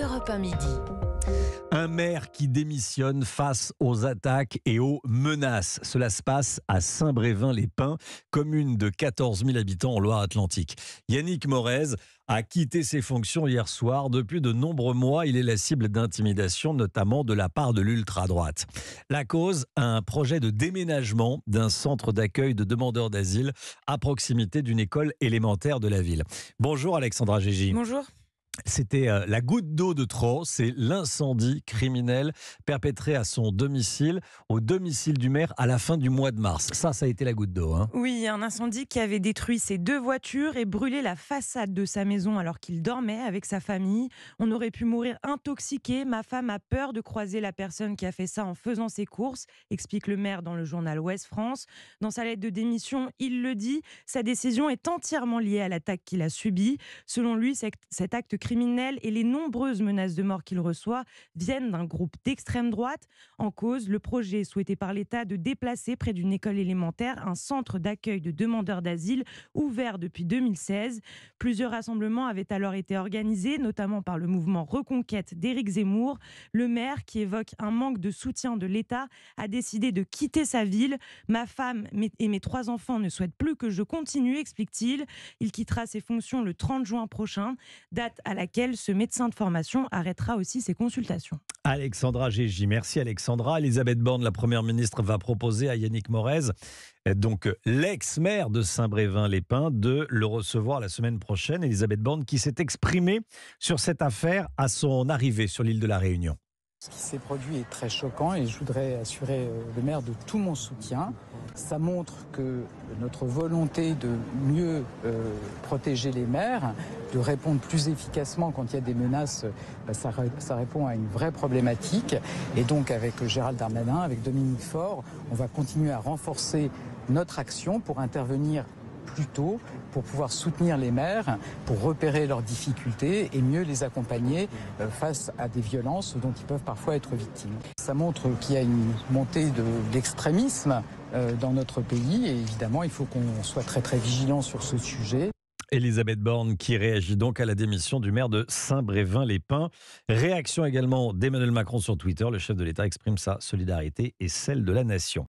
Europe Midi. Un maire qui démissionne face aux attaques et aux menaces. Cela se passe à Saint-Brévin-les-Pins, commune de 14 000 habitants en Loire-Atlantique. Yannick Morez a quitté ses fonctions hier soir. Depuis de nombreux mois, il est la cible d'intimidation, notamment de la part de l'ultra-droite. La cause, un projet de déménagement d'un centre d'accueil de demandeurs d'asile à proximité d'une école élémentaire de la ville. Bonjour Alexandra Gégy. Bonjour. C'était euh, la goutte d'eau de trop, c'est l'incendie criminel perpétré à son domicile, au domicile du maire, à la fin du mois de mars. Ça, ça a été la goutte d'eau. Hein. Oui, un incendie qui avait détruit ses deux voitures et brûlé la façade de sa maison alors qu'il dormait avec sa famille. On aurait pu mourir intoxiqué. Ma femme a peur de croiser la personne qui a fait ça en faisant ses courses, explique le maire dans le journal Ouest France. Dans sa lettre de démission, il le dit, sa décision est entièrement liée à l'attaque qu'il a subie. Selon lui, cet acte criminel et les nombreuses menaces de mort qu'il reçoit viennent d'un groupe d'extrême droite. En cause, le projet souhaité par l'État de déplacer près d'une école élémentaire un centre d'accueil de demandeurs d'asile ouvert depuis 2016. Plusieurs rassemblements avaient alors été organisés, notamment par le mouvement Reconquête d'Éric Zemmour. Le maire, qui évoque un manque de soutien de l'État, a décidé de quitter sa ville. Ma femme et mes trois enfants ne souhaitent plus que je continue, explique-t-il. Il quittera ses fonctions le 30 juin prochain, date à la laquelle ce médecin de formation arrêtera aussi ses consultations. Alexandra Gégy, merci Alexandra. Elisabeth Borne, la Première ministre, va proposer à Yannick Morez, euh, donc l'ex-maire de Saint-Brévin-les-Pins, de le recevoir la semaine prochaine. Elisabeth Borne qui s'est exprimée sur cette affaire à son arrivée sur l'île de la Réunion. Ce qui s'est produit est très choquant et je voudrais assurer euh, le maire de tout mon soutien. Ça montre que notre volonté de mieux euh, protéger les maires de répondre plus efficacement quand il y a des menaces, bah, ça, ça, répond à une vraie problématique. Et donc avec Gérald Darmanin, avec Dominique Faure, on va continuer à renforcer notre action pour intervenir plus tôt, pour pouvoir soutenir les maires, pour repérer leurs difficultés et mieux les accompagner euh, face à des violences dont ils peuvent parfois être victimes. Ça montre qu'il y a une montée de euh, dans notre pays et évidemment il faut qu'on soit très très vigilant sur ce sujet. Elisabeth Borne qui réagit donc à la démission du maire de Saint-Brévin-les-Pins. Réaction également d'Emmanuel Macron sur Twitter. Le chef de l'État exprime sa solidarité et celle de la nation.